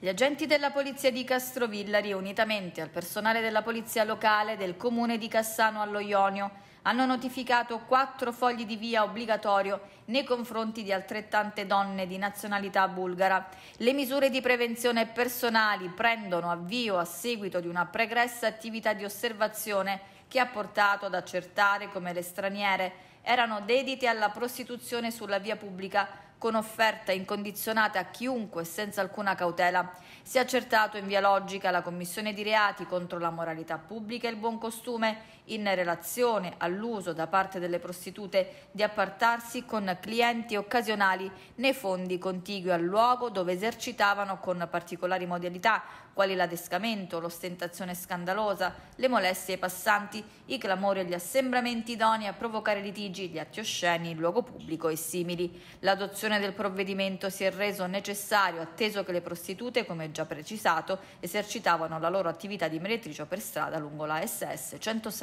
Gli agenti della polizia di Castrovillari, unitamente al personale della polizia locale del comune di Cassano allo Ionio, hanno notificato quattro fogli di via obbligatorio nei confronti di altrettante donne di nazionalità bulgara. Le misure di prevenzione personali prendono avvio a seguito di una pregressa attività di osservazione che ha portato ad accertare come le straniere erano dedite alla prostituzione sulla via pubblica con offerta incondizionata a chiunque senza alcuna cautela. Si è accertato in via logica la commissione di reati contro la moralità pubblica e il buon costume in relazione all'uso da parte delle prostitute di appartarsi con clienti occasionali nei fondi contigui al luogo dove esercitavano con particolari modalità, quali l'adescamento, l'ostentazione scandalosa, le molestie ai passanti, i clamori e gli assembramenti idonei a provocare litigi, gli atti osceni in luogo pubblico e simili. L'adozione L'adozione del provvedimento si è reso necessario atteso che le prostitute, come già precisato, esercitavano la loro attività di meretricio per strada lungo la SS 106.